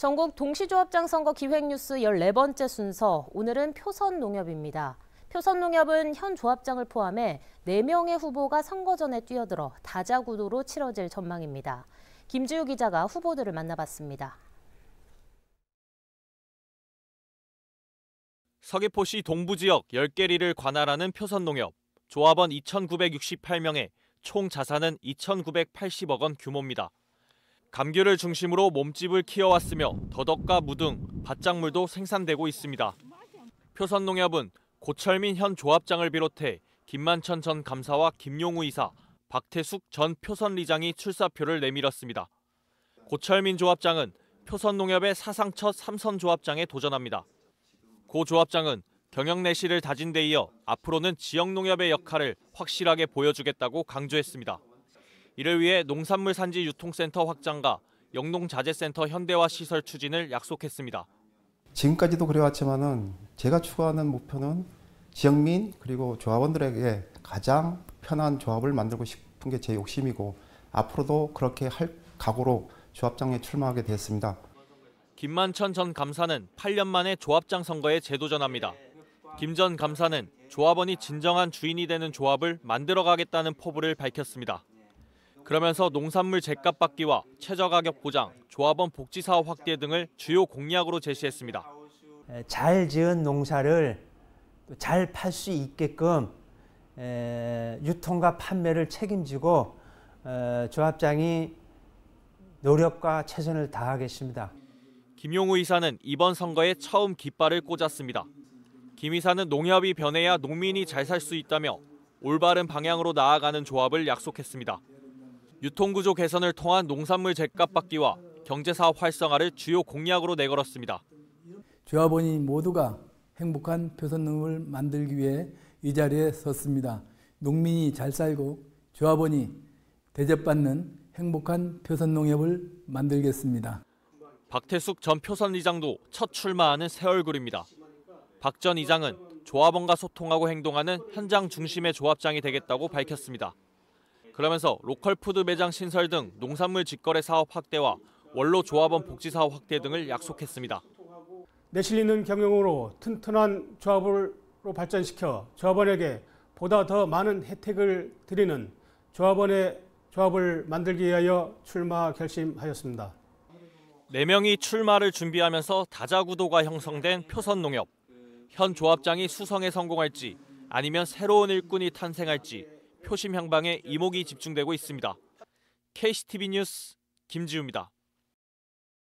전국 동시조합장 선거 기획뉴스 14번째 순서, 오늘은 표선농협입니다. 표선농협은 현 조합장을 포함해 4명의 후보가 선거전에 뛰어들어 다자구도로 치러질 전망입니다. 김지우 기자가 후보들을 만나봤습니다. 서귀포시 동부지역 10개리를 관할하는 표선농협. 조합원 2,968명에 총 자산은 2,980억 원 규모입니다. 감귤을 중심으로 몸집을 키워왔으며 더덕과 무등, 밭작물도 생산되고 있습니다. 표선농협은 고철민 현 조합장을 비롯해 김만천 전 감사와 김용우 이사, 박태숙 전 표선리장이 출사표를 내밀었습니다. 고철민 조합장은 표선농협의 사상 첫 삼선 조합장에 도전합니다. 고 조합장은 경영 내실을 다진 데 이어 앞으로는 지역 농협의 역할을 확실하게 보여주겠다고 강조했습니다. 이를 위해 농산물 산지 유통센터 확장과 영농자재센터 현대화 시설 추진을 약속했습니다. 지금까지도 그래왔지만은 제가 추구하는 목표는 지역민 그리고 조합원들에게 가장 편한 조합을 만들고 싶은 게 제 욕심이고 앞으로도 그렇게 할 각오로 조합장에 출마하게 되었습니다. 김만천 전 감사는 8년 만에 조합장 선거에 재도전합니다. 김전 감사는 조합원이 진정한 주인이 되는 조합을 만들어가겠다는 포부를 밝혔습니다. 그러면서 농산물 제값 받기와 최저가격 보장, 조합원 복지 사업 확대 등을 주요 공약으로 제시했습니다. 잘 지은 농사를 잘 팔 수 있게끔 유통과 판매를 책임지고 조합장이 노력과 최선을 다하겠습니다. 김용우 이사는 이번 선거에 처음 깃발을 꽂았습니다. 김 이사는 농협이 변해야 농민이 잘 살 수 있다며 올바른 방향으로 나아가는 조합을 약속했습니다. 유통구조 개선을 통한 농산물 젗값 받기와 경제사업 활성화를 주요 공약으로 내걸었습니다. 조합원인 모두가 행복한 표선농을 만들기 위해 이 자리에 섰습니다. 농민이 잘 살고 조합원이 대접받는 행복한 표선농협을 만들겠습니다. 박태숙 전 표선이장도 첫 출마하는 새 얼굴입니다. 박 전 이장은 조합원과 소통하고 행동하는 현장 중심의 조합장이 되겠다고 밝혔습니다. 그러면서 로컬 푸드 매장 신설 등 농산물 직거래 사업 확대와 원로 조합원 복지 사업 확대 등을 약속했습니다. 내실리는 경영으로 튼튼한 조합으로 발전시켜 조합원에게 보다 더 많은 혜택을 드리는 조합원의 조합을 만들기 위하여 출마 결심하였습니다. 4명이 출마를 준비하면서 다자구도가 형성된 표선농협. 현 조합장이 수성에 성공할지 아니면 새로운 일꾼이 탄생할지 표심 향방에 이목이 집중되고 있습니다. KCTV 뉴스 김지우입니다.